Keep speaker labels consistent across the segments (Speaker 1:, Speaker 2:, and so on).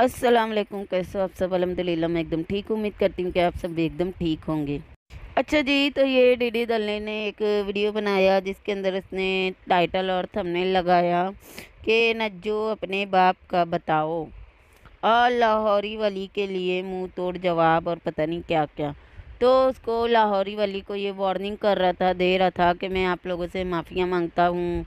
Speaker 1: अस्सलाम वालेकुम कैसे हो आप सब अलहमदिल्ला मैं एकदम ठीक उम्मीद करती हूँ कि आप सब भी एकदम ठीक होंगे अच्छा जी तो ये डी डी दल्ले ने एक वीडियो बनाया जिसके अंदर उसने टाइटल और थंबनेल लगाया कि नज्जो अपने बाप का बताओ और लाहौरी वली के लिए मुंह तोड़ जवाब और पता नहीं क्या क्या तो उसको लाहौरी वली को ये वार्निंग कर रहा था दे रहा था कि मैं आप लोगों से माफ़ियाँ मांगता हूँ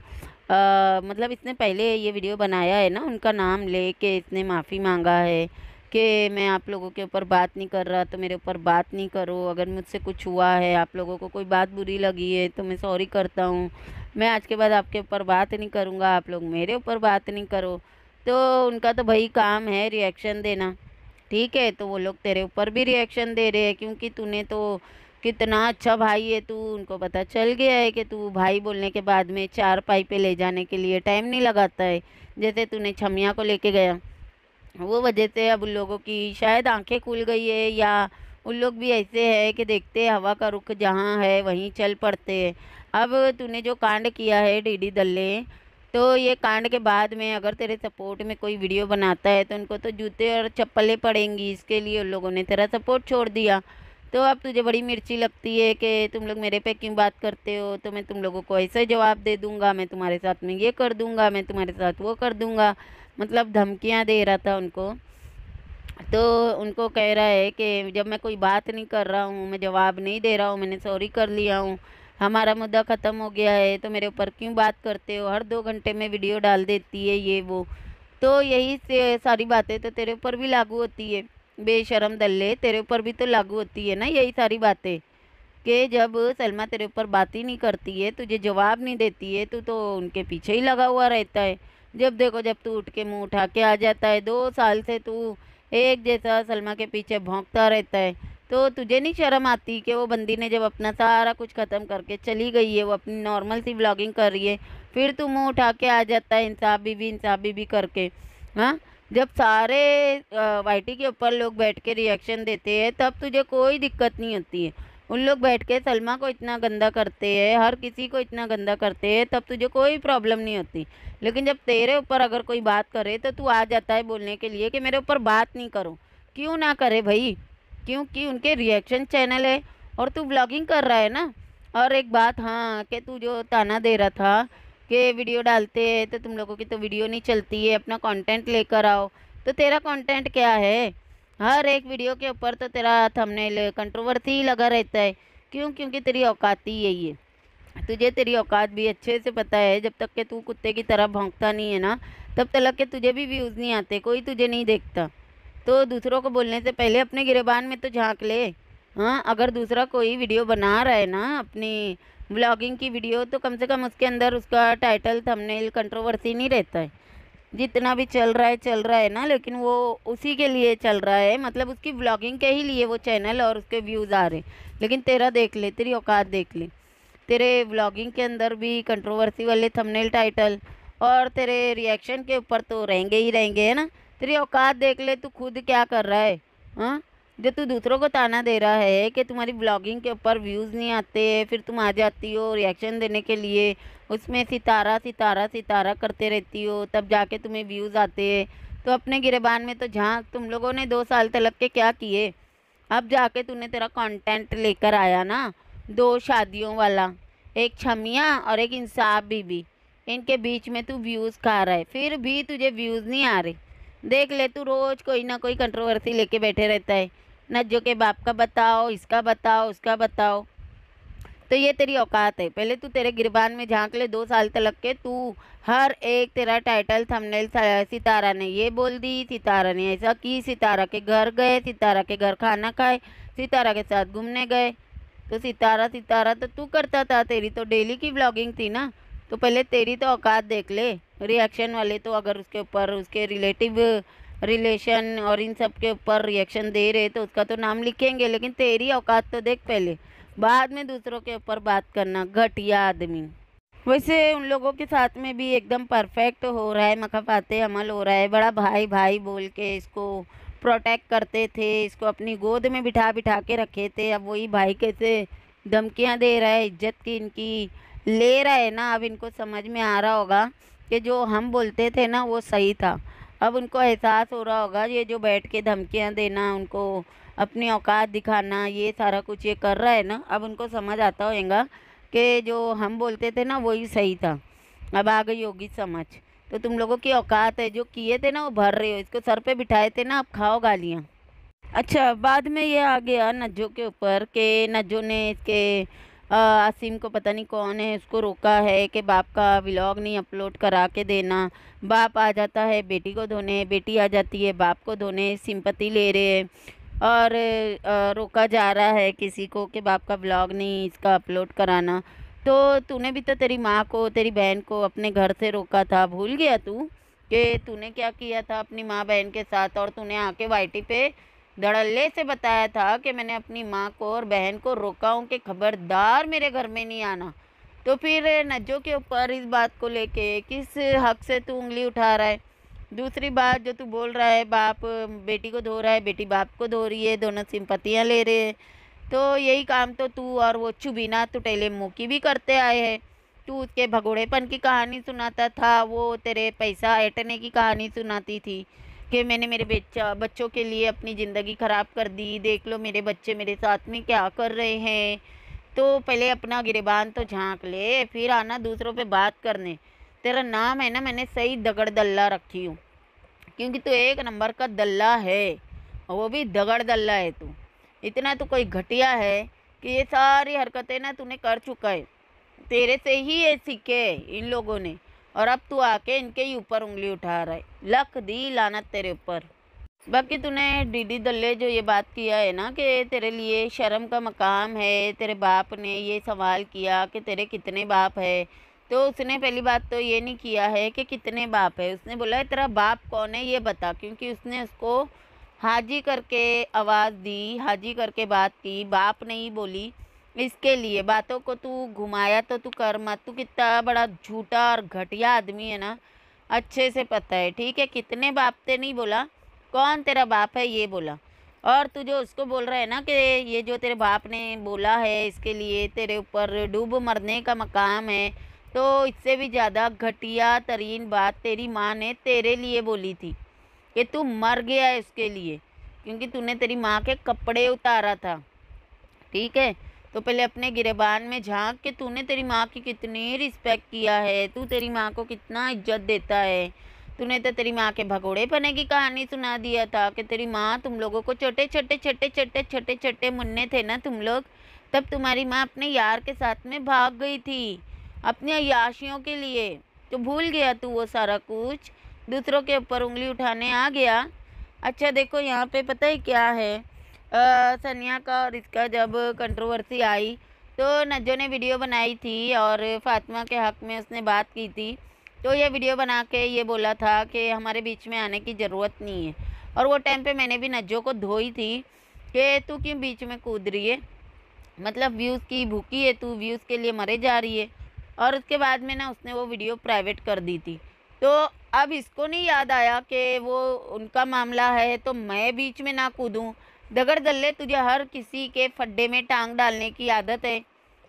Speaker 1: आ, मतलब इसने पहले ये वीडियो बनाया है ना उनका नाम ले के इसने माफ़ी मांगा है कि मैं आप लोगों के ऊपर बात नहीं कर रहा तो मेरे ऊपर बात नहीं करो अगर मुझसे कुछ हुआ है आप लोगों को कोई बात बुरी लगी है तो मैं सॉरी करता हूँ मैं आज के बाद आपके ऊपर बात नहीं करूँगा आप लोग मेरे ऊपर बात नहीं करो तो उनका तो भाई काम है रिएक्शन देना ठीक है तो वो लोग तेरे ऊपर भी रिएक्शन दे रहे हैं क्योंकि तूने तो कितना अच्छा भाई है तू उनको पता चल गया है कि तू भाई बोलने के बाद में चार पाई पे ले जाने के लिए टाइम नहीं लगाता है जैसे तूने छमिया को लेके गया वो वजह से अब उन लोगों की शायद आंखें खुल गई है या उन लोग भी ऐसे है कि देखते हवा का रुख जहाँ है वहीं चल पड़ते हैं अब तूने जो कांड किया है डीडी दल ने तो ये कांड के बाद में अगर तेरे सपोर्ट में कोई वीडियो बनाता है तो उनको तो जूते और चप्पलें पड़ेंगी इसके लिए उन लोगों ने तेरा सपोर्ट छोड़ दिया तो अब तुझे बड़ी मिर्ची लगती है कि तुम लोग मेरे पे क्यों बात करते हो तो मैं तुम लोगों को ऐसे जवाब दे दूँगा मैं तुम्हारे साथ में ये कर दूँगा मैं तुम्हारे साथ वो कर दूँगा मतलब धमकियाँ दे रहा था उनको तो उनको कह रहा है कि जब मैं कोई बात नहीं कर रहा हूँ मैं जवाब नहीं दे रहा हूँ मैंने सॉरी कर लिया हूँ हमारा मुद्दा ख़त्म हो गया है तो मेरे ऊपर क्यों बात करते हो हर दो घंटे में वीडियो डाल देती है ये वो तो यही से सारी बातें तो तेरे ऊपर भी लागू होती है बेशरम दल्ले तेरे ऊपर भी तो लागू होती है ना यही सारी बातें कि जब सलमा तेरे ऊपर बात ही नहीं करती है तुझे जवाब नहीं देती है तू तो उनके पीछे ही लगा हुआ रहता है जब देखो जब तू उठ के मुंह उठा के आ जाता है दो साल से तू एक जैसा सलमा के पीछे भोंकता रहता है तो तुझे नहीं शर्म आती कि वो बंदी ने जब अपना सारा कुछ ख़त्म करके चली गई है वो अपनी नॉर्मल सी ब्लॉगिंग कर रही है फिर तू मुंह उठा के आ जाता है इंसाफ बीबी इंसाफ बीबी करके हाँ जब सारे वाईटी के ऊपर लोग बैठ के रिएक्शन देते हैं तब तुझे कोई दिक्कत नहीं होती है उन लोग बैठ के सलमा को इतना गंदा करते हैं हर किसी को इतना गंदा करते हैं तब तुझे कोई प्रॉब्लम नहीं होती लेकिन जब तेरे ऊपर अगर कोई बात करे तो तू आ जाता है बोलने के लिए कि मेरे ऊपर बात नहीं करो क्यों ना करे भाई क्योंकि उनके रिएक्शन चैनल है और तू ब्लॉगिंग कर रहा है ना और एक बात हाँ कि तू जो ताना दे रहा था के वीडियो डालते हैं तो तुम लोगों की तो वीडियो नहीं चलती है अपना कंटेंट लेकर आओ तो तेरा कंटेंट क्या है हर एक वीडियो के ऊपर तो तेरा थंबनेल कंट्रोवर्सी लगा रहता है क्यों क्योंकि तेरी औकात ही यही है तुझे तेरी औकात भी अच्छे से पता है जब तक के तू कुत्ते की तरह भोंकता नहीं है ना तब तक के तुझे भी व्यूज़ नहीं आते कोई तुझे नहीं देखता तो दूसरों को बोलने से पहले अपने गिरेबान में तो झाँक ले हाँ अगर दूसरा कोई वीडियो बना रहा है ना अपनी ब्लॉगिंग की वीडियो तो कम से कम उसके अंदर उसका टाइटल थंबनेल कंट्रोवर्सी नहीं रहता है जितना भी चल रहा है चल रहा है ना लेकिन वो उसी के लिए चल रहा है मतलब उसकी ब्लॉगिंग के ही लिए वो चैनल और उसके व्यूज़ आ रहे हैं लेकिन तेरा देख ले तेरी औकात देख ले तेरे ब्लॉगिंग के अंदर भी कंट्रोवर्सी वाले थंबनेल टाइटल और तेरे रिएक्शन के ऊपर तो रहेंगे ही रहेंगे है ना तेरी औकात देख ले तू खुद क्या कर रहा है हाँ जो तू दूसरों को ताना दे रहा है कि तुम्हारी ब्लॉगिंग के ऊपर व्यूज़ नहीं आते हैं फिर तुम आ जाती हो रिएक्शन देने के लिए उसमें सितारा सितारा सितारा करते रहती हो तब जाके तुम्हें व्यूज़ आते हैं तो अपने गिरबान में तो जहाँ तुम लोगों ने दो साल तलक के क्या किए अब जाके तूने तेरा कंटेंट लेकर आया ना दो शादियों वाला एक छमिया और एक इंसाफ बीबी इनके बीच में तू व्यूज़ खा रहा है फिर भी तुझे व्यूज़ नहीं आ रहे देख ले तू रोज़ कोई ना कोई कंट्रोवर्सी लेके बैठे रहता है नज्जो के बाप का बताओ इसका बताओ उसका बताओ तो ये तेरी औकात है पहले तू तेरे गिरबान में झांक ले दो साल तक के तू हर एक तेरा टाइटल थंबनेल सितारा ने ये बोल दी सितारा ने ऐसा की सितारा के घर गए सितारा के घर खाना खाए सितारा के साथ घूमने गए तो सितारा सितारा तो तू करता था तेरी तो डेली की ब्लॉगिंग थी ना तो पहले तेरी तो औकात देख ले रिएक्शन वाले तो अगर उसके ऊपर उसके रिलेटिव रिलेशन और इन सब के ऊपर रिएक्शन दे रहे तो उसका तो नाम लिखेंगे लेकिन तेरी औकात तो देख पहले बाद में दूसरों के ऊपर बात करना घटिया आदमी वैसे उन लोगों के साथ में भी एकदम परफेक्ट हो रहा है पाते अमल हो रहा है बड़ा भाई भाई बोल के इसको प्रोटेक्ट करते थे इसको अपनी गोद में बिठा बिठा के रखे थे अब वही भाई कैसे धमकियाँ दे रहा है इज्जत की इनकी ले रहा है ना अब इनको समझ में आ रहा होगा कि जो हम बोलते थे ना वो सही था अब उनको एहसास हो रहा होगा ये जो बैठ के धमकियाँ देना उनको अपनी औकात दिखाना ये सारा कुछ ये कर रहा है ना अब उनको समझ आता होगा कि जो हम बोलते थे ना वही सही था अब आ गई होगी समझ तो तुम लोगों की औकात है जो किए थे ना वो भर रहे हो इसको सर पे बिठाए थे ना आप खाओ गालियाँ अच्छा बाद में ये आ गया नज्जो के ऊपर कि नज्जो ने इसके आसिम को पता नहीं कौन है उसको रोका है कि बाप का व्लॉग नहीं अपलोड करा के देना बाप आ जाता है बेटी को धोने बेटी आ जाती है बाप को धोने सिंपत्ति ले रहे हैं और रोका जा रहा है किसी को कि बाप का ब्लॉग नहीं इसका अपलोड कराना तो तूने भी तो तेरी माँ को तेरी बहन को अपने घर से रोका था भूल गया तू कि तूने क्या किया था अपनी माँ बहन के साथ और तूने आके टी पे धड़ल्ले से बताया था कि मैंने अपनी माँ को और बहन को रोका हूँ कि खबरदार मेरे घर में नहीं आना तो फिर नज्जो के ऊपर इस बात को लेके किस हक से तू उंगली उठा रहा है दूसरी बात जो तू बोल रहा है बाप बेटी को धो रहा है बेटी बाप को धो रही है दोनों सिंपत्तियाँ ले रहे हैं तो यही काम तो तू और वो चुबीना तुटेले मुँह की भी करते आए हैं तू उसके भगोड़ेपन की कहानी सुनाता था वो तेरे पैसा ऐटने की कहानी सुनाती थी कि मैंने मेरे बच्चा बच्चों के लिए अपनी ज़िंदगी ख़राब कर दी देख लो मेरे बच्चे मेरे साथ में क्या कर रहे हैं तो पहले अपना गिरबान तो झांक ले फिर आना दूसरों पे बात करने तेरा नाम है ना मैंने सही दगड़ दल्ला रखी हूँ क्योंकि तू एक नंबर का दल्ला है वो भी दगड़ दल्ला है तू इतना तो कोई घटिया है कि ये सारी हरकतें ना तूने कर चुका है तेरे से ही ये सीखे इन लोगों ने और अब तू आके इनके ही ऊपर उंगली उठा रहा है लख दी लानत तेरे ऊपर बाकी तूने डीडी दल्ले जो ये बात किया है ना कि तेरे लिए शर्म का मकाम है तेरे बाप ने ये सवाल किया कि तेरे कितने बाप है तो उसने पहली बात तो ये नहीं किया है कि कितने बाप है उसने बोला है तेरा बाप कौन है ये बता क्योंकि उसने उसको हाजी करके आवाज़ दी हाजी करके बात की बाप नहीं बोली इसके लिए बातों को तू घुमाया तो तू कर मत तू कितना बड़ा झूठा और घटिया आदमी है ना अच्छे से पता है ठीक है कितने बाप ते नहीं बोला कौन तेरा बाप है ये बोला और तू जो उसको बोल रहा है ना कि ये जो तेरे बाप ने बोला है इसके लिए तेरे ऊपर डूब मरने का मकाम है तो इससे भी ज़्यादा घटिया तरीन बात तेरी माँ ने तेरे लिए बोली थी कि तू मर गया है उसके लिए क्योंकि तूने तेरी माँ के कपड़े उतारा था ठीक है तो पहले अपने गिरबान में झांक के तूने तेरी माँ की कितनी रिस्पेक्ट किया है तू तेरी माँ को कितना इज्जत देता है तूने तो तेरी माँ के भगोड़े पने की कहानी सुना दिया था कि तेरी माँ तुम लोगों को छोटे छोटे छोटे छोटे छोटे छोटे मुन्ने थे ना तुम लोग तब तुम्हारी माँ अपने यार के साथ में भाग गई थी अपने अयाशियों के लिए तो भूल गया तू वो सारा कुछ दूसरों के ऊपर उंगली उठाने आ गया अच्छा देखो यहाँ पे पता है क्या है सनिया का और इसका जब कंट्रोवर्सी आई तो नज्जो ने वीडियो बनाई थी और फातिमा के हक़ में उसने बात की थी तो ये वीडियो बना के ये बोला था कि हमारे बीच में आने की ज़रूरत नहीं है और वो टाइम पे मैंने भी नज्जो को धोई थी कि तू क्यों बीच में कूद रही है मतलब व्यूज़ की भूखी है तू व्यूज़ के लिए मरे जा रही है और उसके बाद में ना उसने वो वीडियो प्राइवेट कर दी थी तो अब इसको नहीं याद आया कि वो उनका मामला है तो मैं बीच में ना कूदूँ दगड़ दल्ले तुझे हर किसी के फड्डे में टांग डालने की आदत है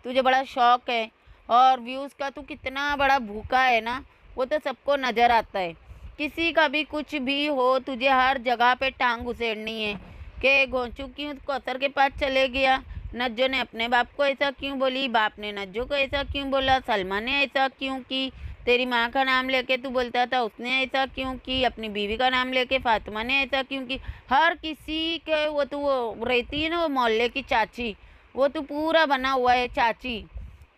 Speaker 1: तुझे बड़ा शौक है और व्यूज़ का तू कितना बड़ा भूखा है ना वो तो सबको नज़र आता है किसी का भी कुछ भी हो तुझे हर जगह पे टांग उसेड़नी है कि घोंचू क्यों कोतर के पास चले गया नज्जो ने अपने बाप को ऐसा क्यों बोली बाप ने नज्जो को ऐसा क्यों बोला सलमा ने ऐसा क्यों की तेरी माँ का नाम लेके तू बोलता था उसने ऐसा क्यों की अपनी बीवी का नाम लेके फातिमा ने ऐसा क्यों की हर किसी के वो तो वो रहती है ना वो मोहल्ले की चाची वो तो पूरा बना हुआ है चाची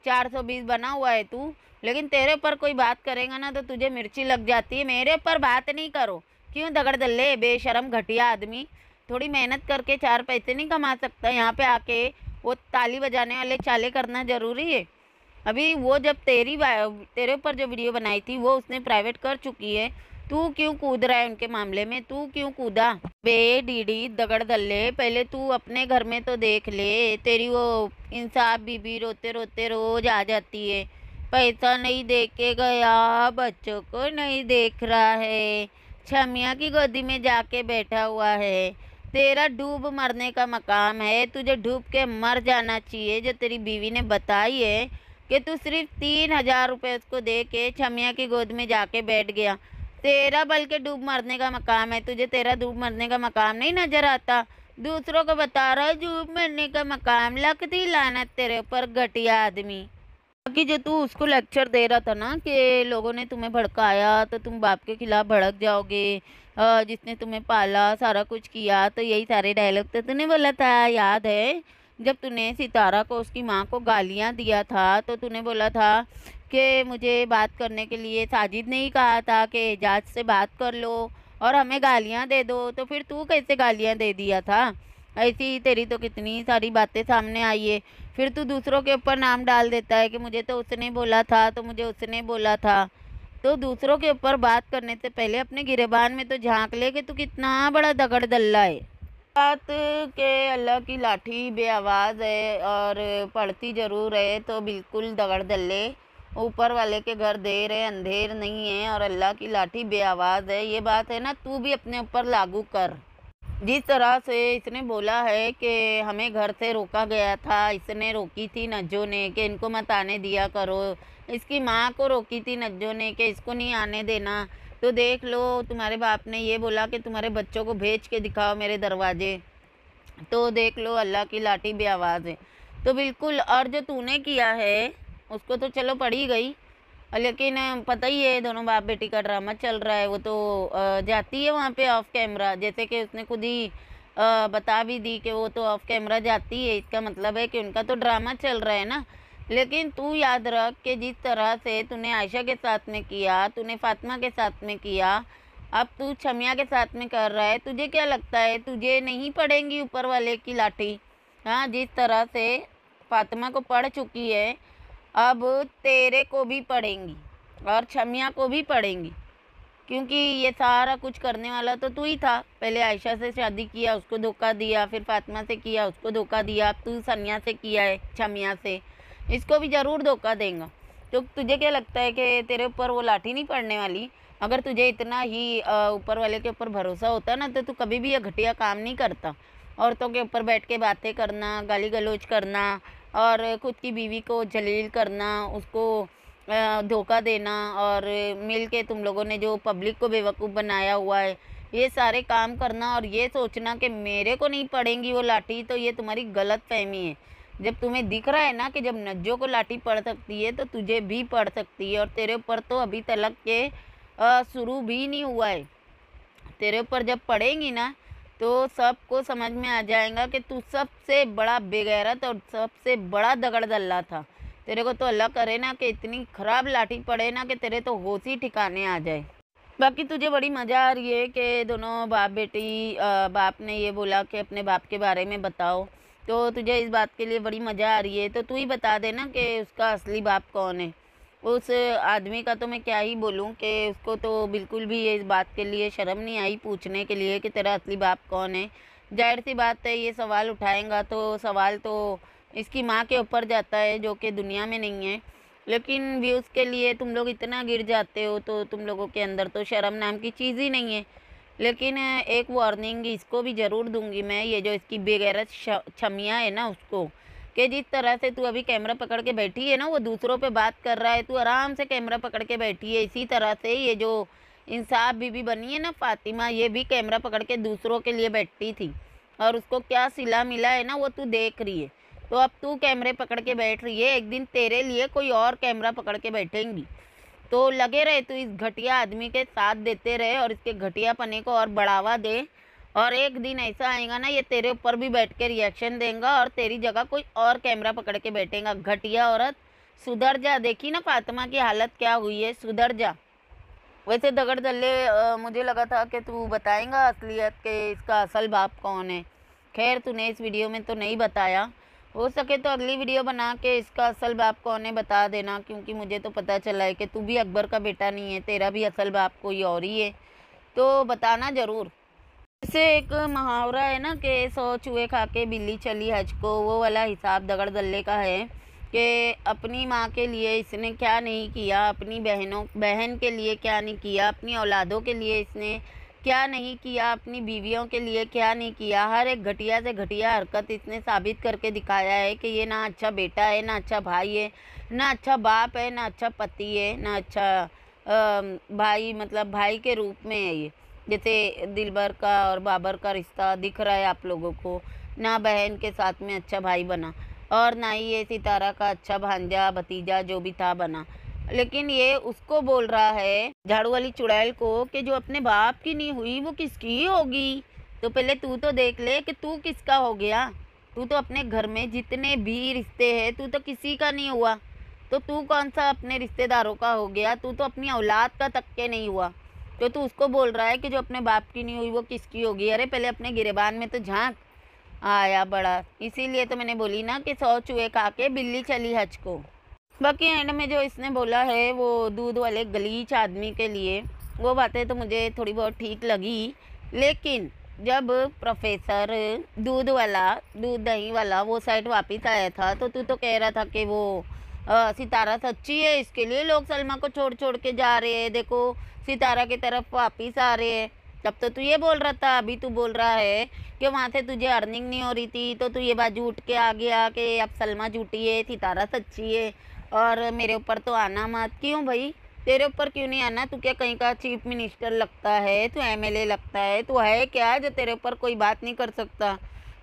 Speaker 1: चार सौ बीस बना हुआ है तू लेकिन तेरे पर कोई बात करेगा ना तो तुझे मिर्ची लग जाती है मेरे पर बात नहीं करो क्यों दगड़ दल्ले बेशरम घटिया आदमी थोड़ी मेहनत करके चार पैसे नहीं कमा सकता यहाँ पे आके वो ताली बजाने वाले चाले करना ज़रूरी है अभी वो जब तेरी तेरे ऊपर जो वीडियो बनाई थी वो उसने प्राइवेट कर चुकी है तू क्यों कूद रहा है उनके मामले में तू क्यों कूदा बे डीडी दगड़ दल्ले पहले तू अपने घर में तो देख ले तेरी वो इंसाफ बीबी रोते रोते रोज आ जाती है पैसा नहीं दे के गया बच्चों को नहीं देख रहा है छमिया की गोदी में जाके बैठा हुआ है तेरा डूब मरने का मकाम है तुझे डूब के मर जाना चाहिए जो तेरी बीवी ने बताई है कि तू सिर्फ तीन हजार रुपये उसको दे के छमिया की गोद में जाके बैठ गया तेरा बल्कि डूब मरने का मकाम है तुझे तेरा डूब मरने का मकाम नहीं नज़र आता दूसरों को बता रहा है डूब मरने का मकाम लगती लानत तेरे ऊपर घटिया आदमी बाकी जो तू उसको लेक्चर दे रहा था ना कि लोगों ने तुम्हें भड़काया तो तुम बाप के खिलाफ भड़क जाओगे जिसने तुम्हें पाला सारा कुछ किया तो यही सारे डायलॉग तो तूने बोला था याद है जब तूने सितारा को उसकी माँ को गालियाँ दिया था तो तूने बोला था कि मुझे बात करने के लिए साजिद ने ही कहा था कि एजाज से बात कर लो और हमें गालियाँ दे दो तो फिर तू कैसे गालियाँ दे दिया था ऐसी ही तेरी तो कितनी सारी बातें सामने आई है फिर तू दूसरों के ऊपर नाम डाल देता है कि मुझे तो उसने बोला था तो मुझे उसने बोला था तो दूसरों के ऊपर बात करने से पहले अपने गिरबान में तो झांक ले कि तू कितना बड़ा दगड़ दल्ला है बात के अल्लाह की लाठी बे आवाज है और पढ़ती ज़रूर है तो बिल्कुल दगड़ दल्ले ऊपर वाले के घर देर है अंधेर नहीं है और अल्लाह की लाठी बे आवाज है ये बात है ना तू भी अपने ऊपर लागू कर जिस तरह से इसने बोला है कि हमें घर से रोका गया था इसने रोकी थी नज्जो ने कि इनको मत आने दिया करो इसकी माँ को रोकी थी नज्जो ने कि इसको नहीं आने देना तो देख लो तुम्हारे बाप ने ये बोला कि तुम्हारे बच्चों को भेज के दिखाओ मेरे दरवाजे तो देख लो अल्लाह की लाठी भी आवाज़ है तो बिल्कुल और जो तूने किया है उसको तो चलो पढ़ी गई लेकिन पता ही है दोनों बाप बेटी का ड्रामा चल रहा है वो तो जाती है वहाँ पे ऑफ कैमरा जैसे कि उसने खुद ही बता भी दी कि वो तो ऑफ कैमरा जाती है इसका मतलब है कि उनका तो ड्रामा चल रहा है ना लेकिन तू याद रख कि जिस तरह से तूने आयशा के साथ में किया तूने फातिमा के साथ में किया अब तू छमिया के साथ में कर रहा है तुझे क्या लगता है तुझे नहीं पड़ेंगी ऊपर वाले की लाठी हाँ जिस तरह से फातिमा को पढ़ चुकी है अब तेरे को भी पढ़ेंगी और छमिया को भी पढ़ेंगी क्योंकि ये सारा कुछ करने वाला तो तू ही था पहले आयशा से शादी किया उसको धोखा दिया फिर फातिमा से किया उसको धोखा दिया अब तू सनिया से किया है छमिया से इसको भी ज़रूर धोखा देगा तो तुझे क्या लगता है कि तेरे ऊपर वो लाठी नहीं पड़ने वाली अगर तुझे इतना ही ऊपर वाले के ऊपर भरोसा होता ना तो तू कभी भी ये घटिया काम नहीं करता औरतों के ऊपर बैठ के बातें करना गाली गलोच करना और खुद की बीवी को जलील करना उसको धोखा देना और मिल के तुम लोगों ने जो पब्लिक को बेवकूफ़ बनाया हुआ है ये सारे काम करना और ये सोचना कि मेरे को नहीं पड़ेंगी वो लाठी तो ये तुम्हारी गलत फहमी है जब तुम्हें दिख रहा है ना कि जब नज्जों को लाठी पड़ सकती है तो तुझे भी पड़ सकती है और तेरे ऊपर तो अभी तलक के शुरू भी नहीं हुआ है तेरे ऊपर जब पड़ेंगी ना तो सबको समझ में आ जाएगा कि तू सबसे बड़ा बेगैरत और सबसे बड़ा दगड़ दल्ला था तेरे को तो अल्लाह करे ना कि इतनी ख़राब लाठी पड़े ना कि तेरे तो होश ही ठिकाने आ जाए बाकी तुझे बड़ी मज़ा आ रही है कि दोनों बाप बेटी बाप ने ये बोला कि अपने बाप के बारे में बताओ तो तुझे इस बात के लिए बड़ी मज़ा आ रही है तो तू ही बता देना कि उसका असली बाप कौन है उस आदमी का तो मैं क्या ही बोलूँ कि उसको तो बिल्कुल भी इस बात के लिए शर्म नहीं आई पूछने के लिए कि तेरा असली बाप कौन है जाहिर सी बात है ये सवाल उठाएगा तो सवाल तो इसकी माँ के ऊपर जाता है जो कि दुनिया में नहीं है लेकिन व्यूज़ के लिए तुम लोग इतना गिर जाते हो तो तुम लोगों के अंदर तो शर्म नाम की चीज़ ही नहीं है लेकिन एक वार्निंग इसको भी ज़रूर दूंगी मैं ये जो इसकी बेगैरत छमियाँ है ना उसको कि जिस तरह से तू अभी कैमरा पकड़ के बैठी है ना वो दूसरों पे बात कर रहा है तू आराम से कैमरा पकड़ के बैठी है इसी तरह से ये जो इंसाफ बीबी बनी है ना फातिमा ये भी कैमरा पकड़ के दूसरों के लिए बैठती थी और उसको क्या सिला मिला है ना वो तू देख रही है तो अब तू कैमरे पकड़ के बैठ रही है एक दिन तेरे लिए कोई और कैमरा पकड़ के बैठेंगी तो लगे रहे तो इस घटिया आदमी के साथ देते रहे और इसके घटिया पने को और बढ़ावा दे और एक दिन ऐसा आएगा ना ये तेरे ऊपर भी बैठ के रिएक्शन देगा और तेरी जगह कोई और कैमरा पकड़ के बैठेगा घटिया औरत सुधर जा देखी ना फातिमा की हालत क्या हुई है सुधर जा वैसे दगड़ दल्ले मुझे लगा था कि तू बताएगा असलियत के इसका असल बाप कौन है खैर तूने इस वीडियो में तो नहीं बताया हो सके तो अगली वीडियो बना के इसका असल बाप को उन्हें बता देना क्योंकि मुझे तो पता चला है कि तू भी अकबर का बेटा नहीं है तेरा भी असल बाप कोई और ही है तो बताना ज़रूर जैसे एक मुहावरा है ना कि सौ चूहे खा के बिल्ली चली हज को वो वाला हिसाब दगड़ दल्ले का है कि अपनी माँ के लिए इसने क्या नहीं किया अपनी बहनों बहन के लिए क्या नहीं किया अपनी औलादों के लिए इसने क्या नहीं किया अपनी बीवियों के लिए क्या नहीं किया हर एक घटिया से घटिया हरकत इसने साबित करके दिखाया है कि ये ना अच्छा बेटा है ना अच्छा भाई है ना अच्छा बाप है ना अच्छा पति है ना अच्छा भाई मतलब भाई के रूप में है ये जैसे दिलबर का और बाबर का रिश्ता दिख रहा है आप लोगों को ना बहन के साथ में अच्छा भाई बना और ना ही ये सितारा का अच्छा भांजा भतीजा जो भी था बना लेकिन ये उसको बोल रहा है झाड़ू वाली चुड़ैल को कि जो अपने बाप की नहीं हुई वो किसकी होगी तो पहले तू तो देख ले कि तू किसका हो गया तू तो अपने घर में जितने भी रिश्ते हैं तू तो किसी का नहीं हुआ तो तू कौन सा अपने रिश्तेदारों का हो गया तू तो अपनी औलाद का तक के नहीं हुआ तो तू उसको बोल रहा है कि जो अपने बाप की नहीं हुई वो किसकी होगी अरे पहले अपने गिरेबान में तो झांक आया बड़ा इसीलिए तो मैंने बोली ना कि सौ चूहे खा के बिल्ली चली हज को बाकी एंड में जो इसने बोला है वो दूध वाले गलीच आदमी के लिए वो बातें तो मुझे थोड़ी बहुत ठीक लगी लेकिन जब प्रोफेसर दूध वाला दूध दही वाला वो साइड वापस आया था तो तू तो कह रहा था कि वो आ, सितारा सच्ची है इसके लिए लोग सलमा को छोड़ छोड़ के जा रहे हैं देखो सितारा की तरफ वापस आ रहे हैं तब तो तू ये बोल रहा था अभी तू बोल रहा है कि वहाँ से तुझे अर्निंग नहीं हो रही थी तो तू ये बात झूठ के आ गया कि अब सलमा झूठी है सितारा सच्ची है और मेरे ऊपर तो आना मत क्यों भाई तेरे ऊपर क्यों नहीं आना तू क्या कहीं का चीफ मिनिस्टर लगता है तू एमएलए लगता है तू है क्या जो तेरे ऊपर कोई बात नहीं कर सकता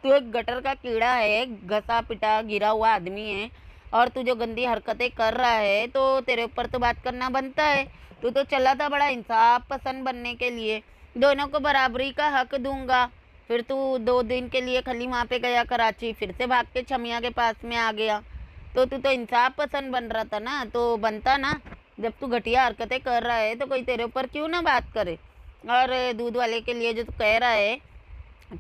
Speaker 1: तू एक गटर का कीड़ा है घसा पिटा गिरा हुआ आदमी है और तू जो गंदी हरकतें कर रहा है तो तेरे ऊपर तो बात करना बनता है तू तो चला था बड़ा इंसाफ पसंद बनने के लिए दोनों को बराबरी का हक दूंगा फिर तू दो दिन के लिए खली वहाँ पे गया कराची फिर से भाग के छमिया के पास में आ गया तो तू तो इंसाफ पसंद बन रहा था ना तो बनता ना जब तू घटिया हरकतें कर रहा है तो कोई तेरे ऊपर क्यों ना बात करे और दूध वाले के लिए जो तू कह रहा है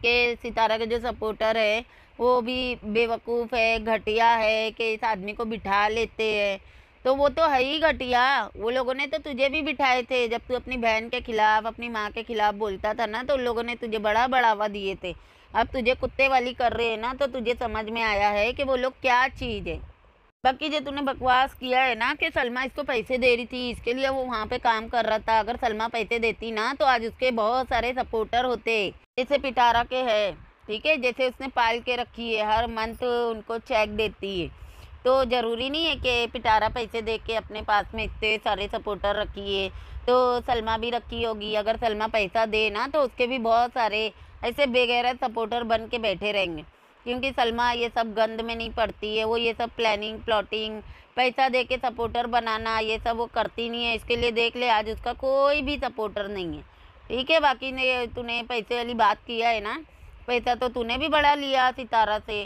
Speaker 1: कि सितारा के जो सपोर्टर है वो भी बेवकूफ़ है घटिया है कि इस आदमी को बिठा लेते हैं तो वो तो है ही घटिया वो लोगों ने तो तुझे भी बिठाए थे जब तू अपनी बहन के खिलाफ अपनी माँ के खिलाफ बोलता था ना तो उन लोगों ने तुझे बड़ा बढ़ावा दिए थे अब तुझे कुत्ते वाली कर रहे हैं ना तो तुझे समझ में आया है कि वो लोग क्या चीज़ है बाकी जो तूने बकवास किया है ना कि सलमा इसको पैसे दे रही थी इसके लिए वो वहाँ पे काम कर रहा था अगर सलमा पैसे देती ना तो आज उसके बहुत सारे सपोर्टर होते जैसे पिटारा के है ठीक है जैसे उसने पाल के रखी है हर मंथ उनको चेक देती है तो ज़रूरी नहीं है कि पिटारा पैसे दे के अपने पास में इतने सारे सपोर्टर रखी है तो सलमा भी रखी होगी अगर सलमा पैसा दे ना तो उसके भी बहुत सारे ऐसे बेगैर सपोर्टर बन के बैठे रहेंगे क्योंकि सलमा ये सब गंद में नहीं पड़ती है वो ये सब प्लानिंग प्लॉटिंग पैसा दे के सपोर्टर बनाना ये सब वो करती नहीं है इसके लिए देख ले आज उसका कोई भी सपोर्टर नहीं है ठीक है बाकी ने तूने पैसे वाली बात किया है ना पैसा तो तूने भी बड़ा लिया सितारा से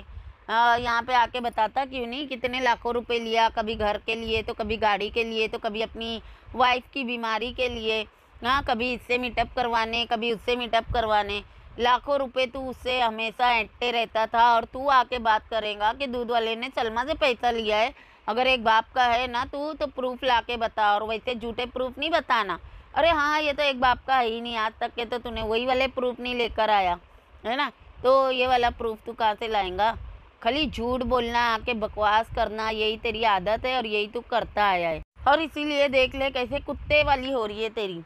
Speaker 1: यहाँ पे आके बताता क्यों नहीं कितने लाखों रुपए लिया कभी घर के लिए तो कभी गाड़ी के लिए तो कभी अपनी वाइफ की बीमारी के लिए हाँ कभी इससे मीटअप करवाने कभी उससे मीटअप करवाने लाखों रुपए तू उससे हमेशा ऐंटते रहता था और तू आके बात करेगा कि दूध वाले ने सलमा से पैसा लिया है अगर एक बाप का है ना तू तो प्रूफ ला के बता और वैसे झूठे प्रूफ नहीं बताना अरे हाँ ये तो एक बाप का है ही नहीं आज तक के तो तूने वही वाले प्रूफ नहीं लेकर आया है ना तो ये वाला प्रूफ तू कहाँ से लाएगा खाली झूठ बोलना आके बकवास करना यही तेरी आदत है और यही तू करता आया है और इसीलिए देख ले कैसे कुत्ते वाली हो रही है तेरी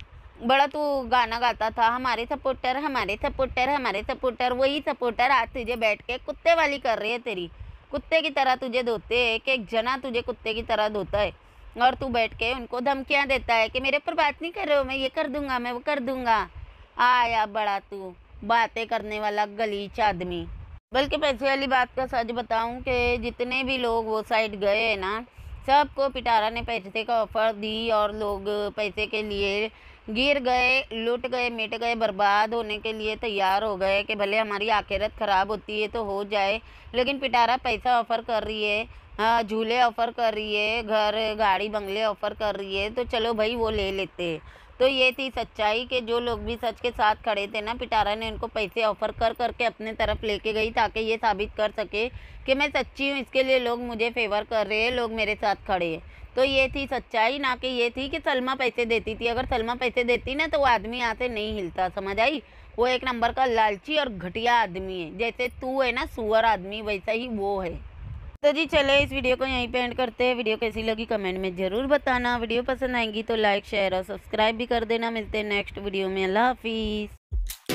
Speaker 1: बड़ा तू गाना गाता था हमारे सपोर्टर हमारे सपोर्टर हमारे सपोर्टर वही सपोर्टर आज तुझे बैठ के कुत्ते वाली कर रही है तेरी कुत्ते की तरह तुझे धोते है कि एक जना तुझे कुत्ते की तरह धोता है और तू बैठ के उनको धमकियाँ देता है कि मेरे पर बात नहीं कर रहे हो मैं ये कर दूंगा मैं वो कर दूंगा आया बड़ा तू बातें करने वाला गलीच आदमी बल्कि पैसे वाली बात का सच बताऊँ कि जितने भी लोग वो साइड गए ना सबको पिटारा ने पैसे का ऑफर दी और लोग पैसे के लिए गिर गए लूट गए मिट गए बर्बाद होने के लिए तैयार हो गए कि भले हमारी आखिरत ख़राब होती है तो हो जाए लेकिन पिटारा पैसा ऑफ़र कर रही है हाँ, झूले ऑफ़र कर रही है घर गाड़ी बंगले ऑफ़र कर रही है तो चलो भाई वो ले लेते हैं तो ये थी सच्चाई कि जो लोग भी सच के साथ खड़े थे ना पिटारा ने उनको पैसे ऑफर कर करके अपने तरफ लेके गई ताकि ये साबित कर सके कि मैं सच्ची हूँ इसके लिए लोग मुझे फेवर कर रहे हैं लोग मेरे साथ खड़े हैं तो ये थी सच्चाई ना कि ये थी कि सलमा पैसे देती थी अगर सलमा पैसे देती ना तो वो आदमी यहाँ से नहीं हिलता समझ आई वो एक नंबर का लालची और घटिया आदमी है जैसे तू है ना सुअर आदमी वैसा ही वो है तो जी चले इस वीडियो को यहीं पे एंड करते हैं वीडियो कैसी लगी कमेंट में ज़रूर बताना वीडियो पसंद आएंगी तो लाइक शेयर और सब्सक्राइब भी कर देना मिलते हैं नेक्स्ट वीडियो में अल्लाह हाफिज़